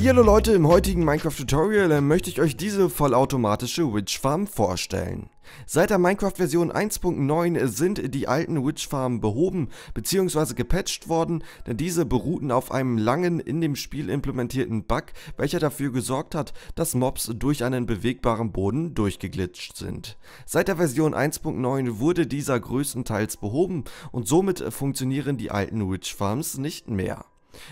Hallo Leute, im heutigen Minecraft Tutorial äh, möchte ich euch diese vollautomatische Witch Farm vorstellen. Seit der Minecraft Version 1.9 äh, sind die alten Witch Farmen behoben bzw. gepatcht worden, denn diese beruhten auf einem langen in dem Spiel implementierten Bug, welcher dafür gesorgt hat, dass Mobs durch einen bewegbaren Boden durchgeglitscht sind. Seit der Version 1.9 wurde dieser größtenteils behoben und somit funktionieren die alten Witch Farms nicht mehr.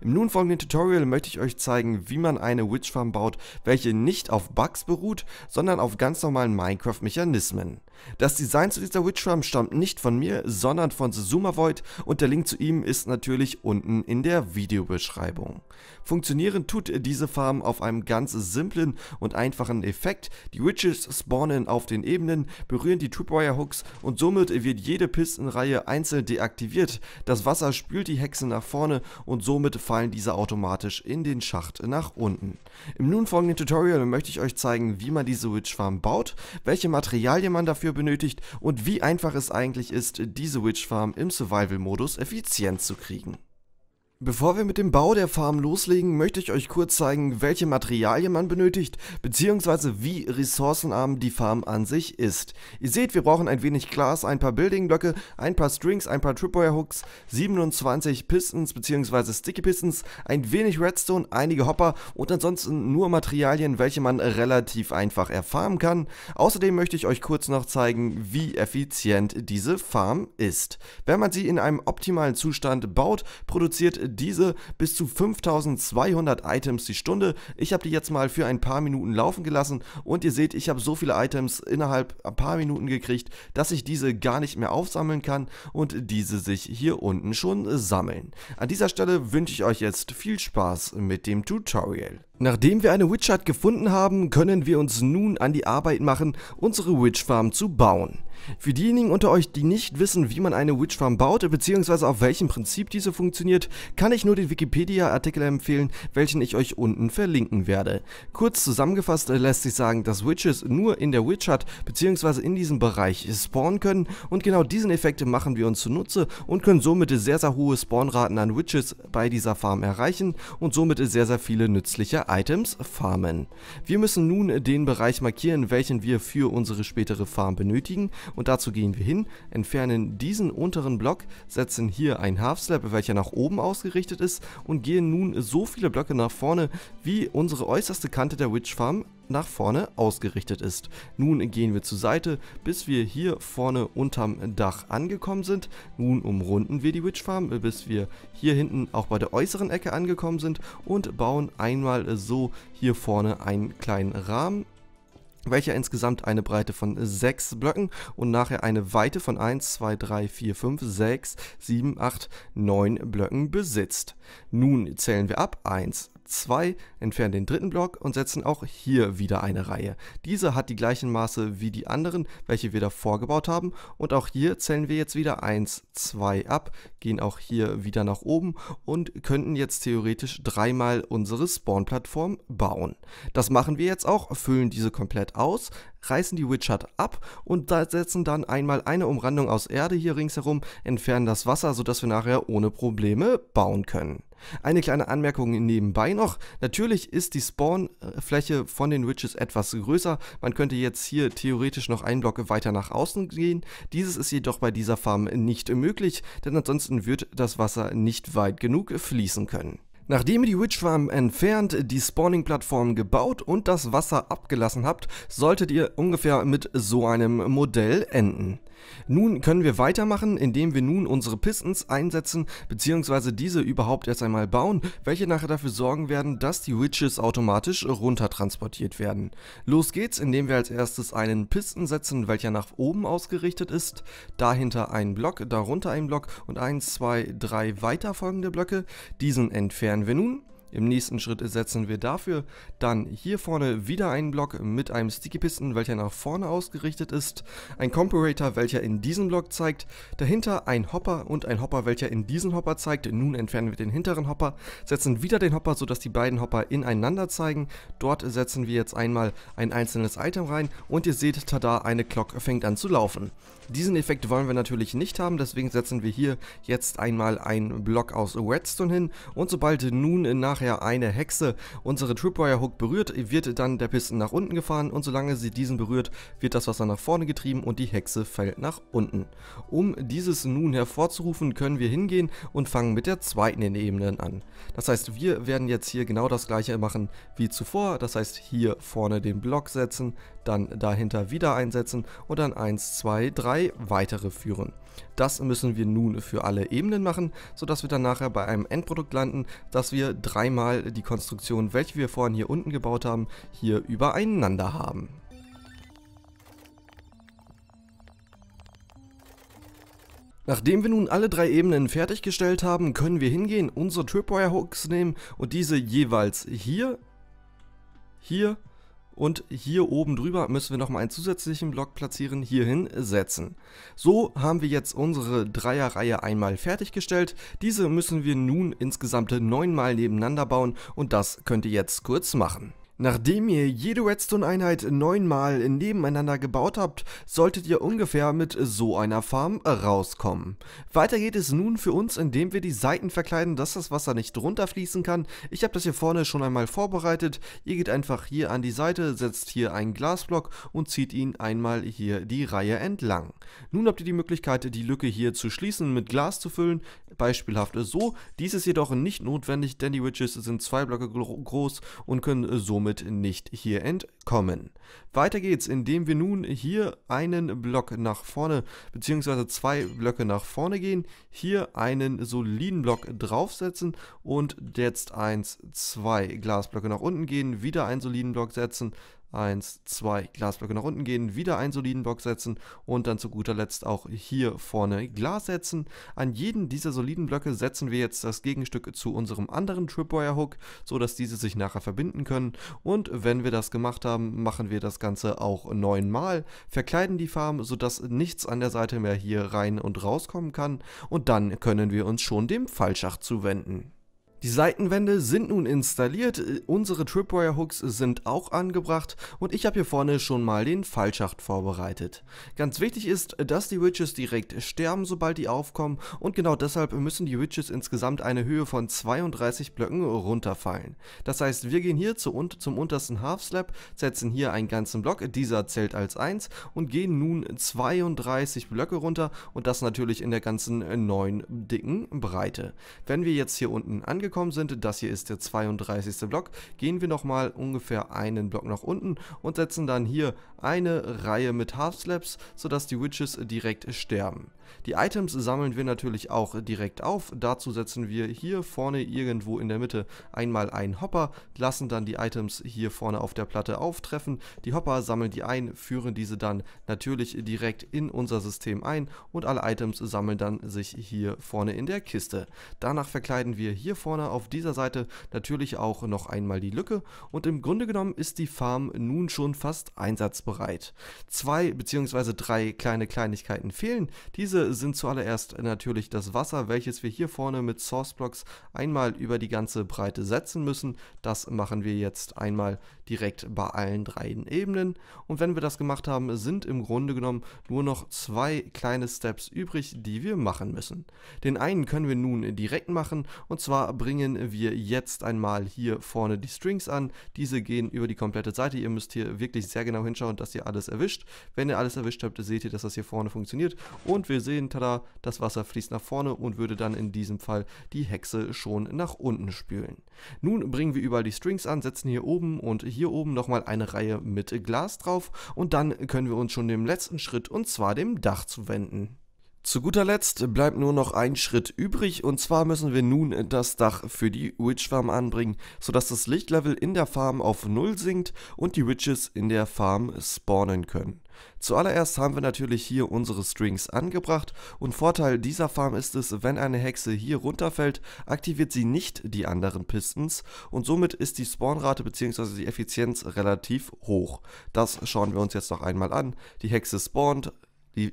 Im nun folgenden Tutorial möchte ich euch zeigen, wie man eine Witch Farm baut, welche nicht auf Bugs beruht, sondern auf ganz normalen Minecraft-Mechanismen. Das Design zu dieser Witchram stammt nicht von mir, sondern von Suzuma Void und der Link zu ihm ist natürlich unten in der Videobeschreibung. Funktionieren tut diese Farm auf einem ganz simplen und einfachen Effekt. Die Witches spawnen auf den Ebenen, berühren die Tripwire Hooks und somit wird jede Pistenreihe einzeln deaktiviert. Das Wasser spült die Hexen nach vorne und somit fallen diese automatisch in den Schacht nach unten. Im nun folgenden Tutorial möchte ich euch zeigen, wie man diese Witch Farm baut, welche Materialien man dafür dafür benötigt und wie einfach es eigentlich ist, diese Witch Farm im Survival-Modus effizient zu kriegen. Bevor wir mit dem Bau der Farm loslegen, möchte ich euch kurz zeigen, welche Materialien man benötigt, beziehungsweise wie ressourcenarm die Farm an sich ist. Ihr seht, wir brauchen ein wenig Glas, ein paar Building-Blöcke, ein paar Strings, ein paar Tripwire-Hooks, 27 Pistons beziehungsweise Sticky-Pistons, ein wenig Redstone, einige Hopper und ansonsten nur Materialien, welche man relativ einfach erfarmen kann. Außerdem möchte ich euch kurz noch zeigen, wie effizient diese Farm ist. Wenn man sie in einem optimalen Zustand baut, produziert diese bis zu 5200 Items die Stunde. Ich habe die jetzt mal für ein paar Minuten laufen gelassen und ihr seht, ich habe so viele Items innerhalb ein paar Minuten gekriegt, dass ich diese gar nicht mehr aufsammeln kann und diese sich hier unten schon sammeln. An dieser Stelle wünsche ich euch jetzt viel Spaß mit dem Tutorial. Nachdem wir eine Witch Hut gefunden haben, können wir uns nun an die Arbeit machen, unsere Witch Farm zu bauen. Für diejenigen unter euch, die nicht wissen, wie man eine Witch Farm baut bzw. auf welchem Prinzip diese funktioniert, kann ich nur den Wikipedia-Artikel empfehlen, welchen ich euch unten verlinken werde. Kurz zusammengefasst lässt sich sagen, dass Witches nur in der Witch Hut bzw. in diesem Bereich spawnen können und genau diesen Effekt machen wir uns zunutze und können somit sehr sehr hohe Spawnraten an Witches bei dieser Farm erreichen und somit sehr sehr viele nützliche Items farmen. Wir müssen nun den Bereich markieren, welchen wir für unsere spätere Farm benötigen und dazu gehen wir hin, entfernen diesen unteren Block, setzen hier einen Half Slab, welcher nach oben ausgerichtet ist und gehen nun so viele Blöcke nach vorne, wie unsere äußerste Kante der Witch Farm nach vorne ausgerichtet ist. Nun gehen wir zur Seite, bis wir hier vorne unterm Dach angekommen sind. Nun umrunden wir die Witch Farm, bis wir hier hinten auch bei der äußeren Ecke angekommen sind und bauen einmal so hier vorne einen kleinen Rahmen welcher insgesamt eine Breite von 6 Blöcken und nachher eine Weite von 1, 2, 3, 4, 5, 6, 7, 8, 9 Blöcken besitzt. Nun zählen wir ab. 1, 2, entfernen den dritten Block und setzen auch hier wieder eine Reihe. Diese hat die gleichen Maße wie die anderen, welche wir davor gebaut haben und auch hier zählen wir jetzt wieder 1, 2 ab, gehen auch hier wieder nach oben und könnten jetzt theoretisch dreimal unsere Spawn-Plattform bauen. Das machen wir jetzt auch, füllen diese komplett aus, reißen die Witchard ab und setzen dann einmal eine Umrandung aus Erde hier ringsherum, entfernen das Wasser, sodass wir nachher ohne Probleme bauen können. Eine kleine Anmerkung nebenbei noch. Natürlich ist die Spawnfläche von den Witches etwas größer. Man könnte jetzt hier theoretisch noch einen Block weiter nach außen gehen. Dieses ist jedoch bei dieser Farm nicht möglich, denn ansonsten wird das Wasser nicht weit genug fließen können. Nachdem ihr die Witch Farm entfernt, die Spawning-Plattform gebaut und das Wasser abgelassen habt, solltet ihr ungefähr mit so einem Modell enden. Nun können wir weitermachen, indem wir nun unsere Pistons einsetzen, bzw. diese überhaupt erst einmal bauen, welche nachher dafür sorgen werden, dass die Witches automatisch runter transportiert werden. Los geht's, indem wir als erstes einen Piston setzen, welcher nach oben ausgerichtet ist, dahinter einen Block, darunter einen Block und 1, 2, 3 weiterfolgende Blöcke. Diesen entfernen wir nun. Im nächsten Schritt setzen wir dafür dann hier vorne wieder einen Block mit einem Sticky Piston, welcher nach vorne ausgerichtet ist, ein Comparator, welcher in diesen Block zeigt, dahinter ein Hopper und ein Hopper, welcher in diesen Hopper zeigt. Nun entfernen wir den hinteren Hopper, setzen wieder den Hopper, sodass die beiden Hopper ineinander zeigen. Dort setzen wir jetzt einmal ein einzelnes Item rein und ihr seht, tada, eine Glock fängt an zu laufen. Diesen Effekt wollen wir natürlich nicht haben, deswegen setzen wir hier jetzt einmal einen Block aus Redstone hin und sobald nun nach nachher eine Hexe unsere Tripwire-Hook berührt, wird dann der Pisten nach unten gefahren und solange sie diesen berührt, wird das Wasser nach vorne getrieben und die Hexe fällt nach unten. Um dieses nun hervorzurufen, können wir hingehen und fangen mit der zweiten in Ebenen an. Das heißt, wir werden jetzt hier genau das gleiche machen wie zuvor, das heißt hier vorne den Block setzen, dann dahinter wieder einsetzen und dann 1, 2, 3 weitere führen. Das müssen wir nun für alle Ebenen machen, sodass wir dann nachher bei einem Endprodukt landen, dass wir dreimal die Konstruktion, welche wir vorhin hier unten gebaut haben, hier übereinander haben. Nachdem wir nun alle drei Ebenen fertiggestellt haben, können wir hingehen, unsere Tripwire Hooks nehmen und diese jeweils hier, hier und hier oben drüber müssen wir nochmal einen zusätzlichen Block platzieren, hierhin setzen. So haben wir jetzt unsere Dreierreihe einmal fertiggestellt. Diese müssen wir nun insgesamt neunmal nebeneinander bauen und das könnt ihr jetzt kurz machen. Nachdem ihr jede Redstone-Einheit neunmal nebeneinander gebaut habt, solltet ihr ungefähr mit so einer Farm rauskommen. Weiter geht es nun für uns, indem wir die Seiten verkleiden, dass das Wasser nicht runterfließen kann. Ich habe das hier vorne schon einmal vorbereitet. Ihr geht einfach hier an die Seite, setzt hier einen Glasblock und zieht ihn einmal hier die Reihe entlang. Nun habt ihr die Möglichkeit, die Lücke hier zu schließen, mit Glas zu füllen, beispielhaft so. Dies ist jedoch nicht notwendig, denn die Witches sind zwei Blöcke groß und können somit somit nicht hier entkommen. Weiter geht's, indem wir nun hier einen Block nach vorne, beziehungsweise zwei Blöcke nach vorne gehen, hier einen soliden Block draufsetzen und jetzt eins, zwei Glasblöcke nach unten gehen, wieder einen soliden Block setzen, 1, 2 Glasblöcke nach unten gehen, wieder einen soliden Block setzen und dann zu guter Letzt auch hier vorne Glas setzen. An jeden dieser soliden Blöcke setzen wir jetzt das Gegenstück zu unserem anderen Tripwire Hook, sodass diese sich nachher verbinden können und wenn wir das gemacht haben, machen wir das Ganze auch neunmal, verkleiden die Farm, sodass nichts an der Seite mehr hier rein und rauskommen kann und dann können wir uns schon dem Fallschacht zuwenden. Die Seitenwände sind nun installiert, unsere Tripwire Hooks sind auch angebracht und ich habe hier vorne schon mal den Fallschacht vorbereitet. Ganz wichtig ist, dass die Witches direkt sterben, sobald die aufkommen und genau deshalb müssen die Witches insgesamt eine Höhe von 32 Blöcken runterfallen. Das heißt, wir gehen hier zu und zum untersten Half Slab, setzen hier einen ganzen Block, dieser zählt als 1 und gehen nun 32 Blöcke runter und das natürlich in der ganzen neuen dicken Breite. Wenn wir jetzt hier unten angekommen angekommen sind, das hier ist der 32. Block, gehen wir nochmal ungefähr einen Block nach unten und setzen dann hier eine Reihe mit Half Slaps, sodass die Witches direkt sterben. Die Items sammeln wir natürlich auch direkt auf, dazu setzen wir hier vorne irgendwo in der Mitte einmal einen Hopper, lassen dann die Items hier vorne auf der Platte auftreffen, die Hopper sammeln die ein, führen diese dann natürlich direkt in unser System ein und alle Items sammeln dann sich hier vorne in der Kiste. Danach verkleiden wir hier vorne Japaner auf dieser Seite natürlich auch noch einmal die Lücke und im Grunde genommen ist die Farm nun schon fast einsatzbereit. Zwei bzw. drei kleine Kleinigkeiten fehlen. Diese sind zuallererst natürlich das Wasser, welches wir hier vorne mit Source Blocks einmal über die ganze Breite setzen müssen. Das machen wir jetzt einmal direkt bei allen drei Ebenen und wenn wir das gemacht haben, sind im Grunde genommen nur noch zwei kleine Steps übrig, die wir machen müssen. Den einen können wir nun direkt machen und zwar bringen bringen wir jetzt einmal hier vorne die Strings an. Diese gehen über die komplette Seite. Ihr müsst hier wirklich sehr genau hinschauen, dass ihr alles erwischt. Wenn ihr alles erwischt habt, seht ihr, dass das hier vorne funktioniert. Und wir sehen, tada, das Wasser fließt nach vorne und würde dann in diesem Fall die Hexe schon nach unten spülen. Nun bringen wir überall die Strings an, setzen hier oben und hier oben nochmal eine Reihe mit Glas drauf und dann können wir uns schon dem letzten Schritt und zwar dem Dach zuwenden. Zu guter Letzt bleibt nur noch ein Schritt übrig und zwar müssen wir nun das Dach für die Witch Farm anbringen, sodass das Lichtlevel in der Farm auf 0 sinkt und die Witches in der Farm spawnen können. Zuallererst haben wir natürlich hier unsere Strings angebracht und Vorteil dieser Farm ist es, wenn eine Hexe hier runterfällt, aktiviert sie nicht die anderen Pistons und somit ist die Spawnrate bzw. die Effizienz relativ hoch. Das schauen wir uns jetzt noch einmal an. Die Hexe spawnt,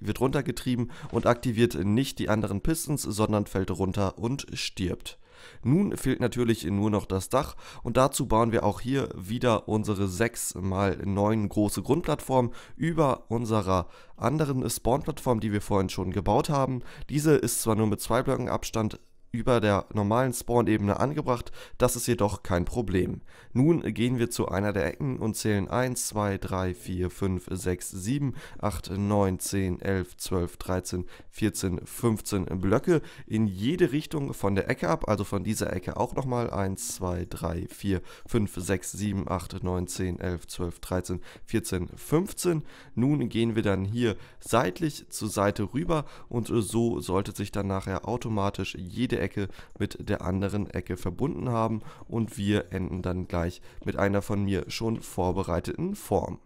wird runtergetrieben und aktiviert nicht die anderen Pistons, sondern fällt runter und stirbt. Nun fehlt natürlich nur noch das Dach und dazu bauen wir auch hier wieder unsere 6x9 große Grundplattform über unserer anderen Spawn-Plattform, die wir vorhin schon gebaut haben. Diese ist zwar nur mit zwei Blöcken Abstand über der normalen Spawn-Ebene angebracht, das ist jedoch kein Problem. Nun gehen wir zu einer der Ecken und zählen 1, 2, 3, 4, 5, 6, 7, 8, 9, 10, 11, 12, 13, 14, 15 Blöcke in jede Richtung von der Ecke ab, also von dieser Ecke auch nochmal 1, 2, 3, 4, 5, 6, 7, 8, 9, 10, 11, 12, 13, 14, 15. Nun gehen wir dann hier seitlich zur Seite rüber und so sollte sich dann nachher automatisch jede Ecke Ecke mit der anderen Ecke verbunden haben und wir enden dann gleich mit einer von mir schon vorbereiteten Form.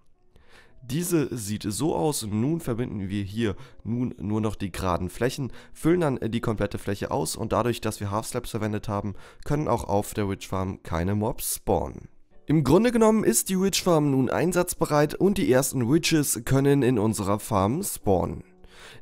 Diese sieht so aus, nun verbinden wir hier nun nur noch die geraden Flächen, füllen dann die komplette Fläche aus und dadurch, dass wir Half-Slaps verwendet haben, können auch auf der Witch Farm keine Mobs spawnen. Im Grunde genommen ist die Witch Farm nun einsatzbereit und die ersten Witches können in unserer Farm spawnen.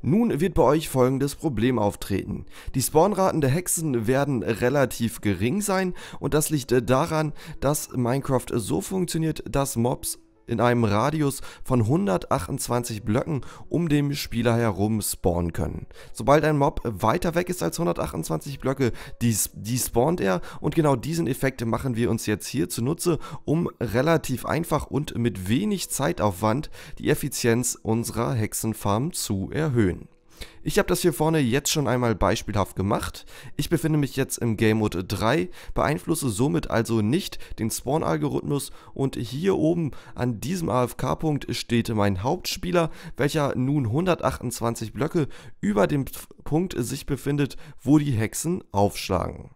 Nun wird bei euch folgendes Problem auftreten. Die Spawnraten der Hexen werden relativ gering sein und das liegt äh, daran, dass Minecraft so funktioniert, dass Mobs in einem Radius von 128 Blöcken um den Spieler herum spawnen können. Sobald ein Mob weiter weg ist als 128 Blöcke, die, spawnt er und genau diesen Effekt machen wir uns jetzt hier zunutze, um relativ einfach und mit wenig Zeitaufwand die Effizienz unserer Hexenfarm zu erhöhen. Ich habe das hier vorne jetzt schon einmal beispielhaft gemacht. Ich befinde mich jetzt im Game Mode 3, beeinflusse somit also nicht den Spawn-Algorithmus und hier oben an diesem AFK-Punkt steht mein Hauptspieler, welcher nun 128 Blöcke über dem Punkt sich befindet, wo die Hexen aufschlagen.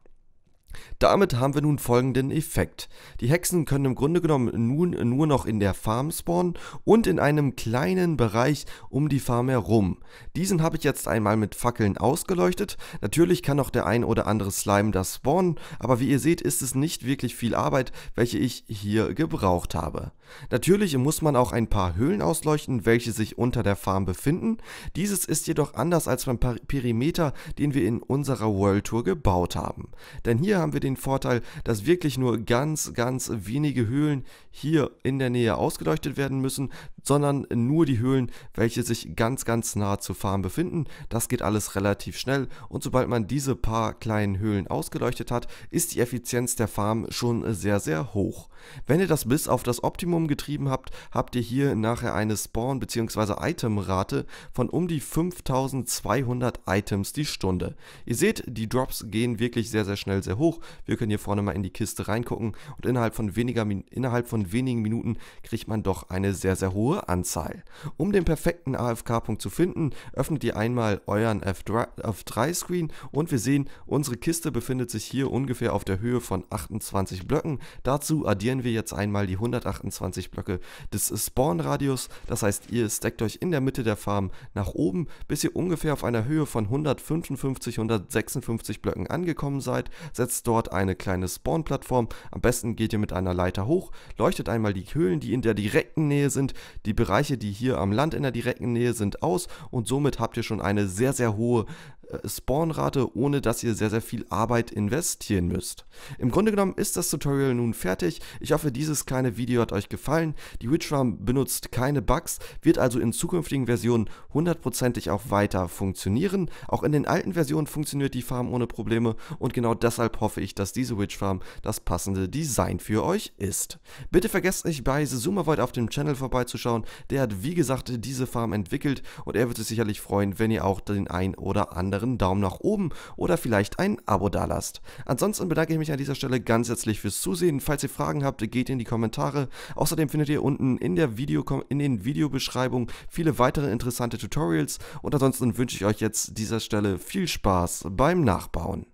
Damit haben wir nun folgenden Effekt. Die Hexen können im Grunde genommen nun nur noch in der Farm spawnen und in einem kleinen Bereich um die Farm herum. Diesen habe ich jetzt einmal mit Fackeln ausgeleuchtet. Natürlich kann noch der ein oder andere Slime das spawnen, aber wie ihr seht ist es nicht wirklich viel Arbeit, welche ich hier gebraucht habe. Natürlich muss man auch ein paar Höhlen ausleuchten, welche sich unter der Farm befinden. Dieses ist jedoch anders als beim Perimeter, den wir in unserer World Tour gebaut haben. Denn hier haben wir den den Vorteil, dass wirklich nur ganz, ganz wenige Höhlen hier in der Nähe ausgeleuchtet werden müssen sondern nur die Höhlen, welche sich ganz, ganz nah zur Farm befinden. Das geht alles relativ schnell und sobald man diese paar kleinen Höhlen ausgeleuchtet hat, ist die Effizienz der Farm schon sehr, sehr hoch. Wenn ihr das bis auf das Optimum getrieben habt, habt ihr hier nachher eine Spawn- bzw. Itemrate von um die 5200 Items die Stunde. Ihr seht, die Drops gehen wirklich sehr, sehr schnell sehr hoch. Wir können hier vorne mal in die Kiste reingucken und innerhalb von, weniger, innerhalb von wenigen Minuten kriegt man doch eine sehr, sehr hohe zur Anzahl. Um den perfekten AFK-Punkt zu finden, öffnet ihr einmal euren F3-Screen und wir sehen, unsere Kiste befindet sich hier ungefähr auf der Höhe von 28 Blöcken. Dazu addieren wir jetzt einmal die 128 Blöcke des Spawn-Radius. Das heißt, ihr stackt euch in der Mitte der Farm nach oben, bis ihr ungefähr auf einer Höhe von 155, 156 Blöcken angekommen seid. Setzt dort eine kleine Spawn-Plattform. Am besten geht ihr mit einer Leiter hoch, leuchtet einmal die Höhlen, die in der direkten Nähe sind, die Bereiche, die hier am Land in der direkten Nähe sind, aus und somit habt ihr schon eine sehr, sehr hohe äh, Spawnrate, ohne dass ihr sehr, sehr viel Arbeit investieren müsst. Im Grunde genommen ist das Tutorial nun fertig. Ich hoffe, dieses kleine Video hat euch gefallen. Die Witch Farm benutzt keine Bugs, wird also in zukünftigen Versionen hundertprozentig auch weiter funktionieren. Auch in den alten Versionen funktioniert die Farm ohne Probleme und genau deshalb hoffe ich, dass diese Witch Farm das passende Design für euch ist. Bitte vergesst nicht bei Sesuma Void auf dem Channel vorbeizuschauen. Der hat wie gesagt diese Farm entwickelt und er wird sich sicherlich freuen, wenn ihr auch den ein oder anderen anderen Daumen nach oben oder vielleicht ein Abo dalasst. Ansonsten bedanke ich mich an dieser Stelle ganz herzlich fürs Zusehen. Falls ihr Fragen habt, geht in die Kommentare. Außerdem findet ihr unten in der Video in den Videobeschreibungen viele weitere interessante Tutorials und ansonsten wünsche ich euch jetzt dieser Stelle viel Spaß beim Nachbauen.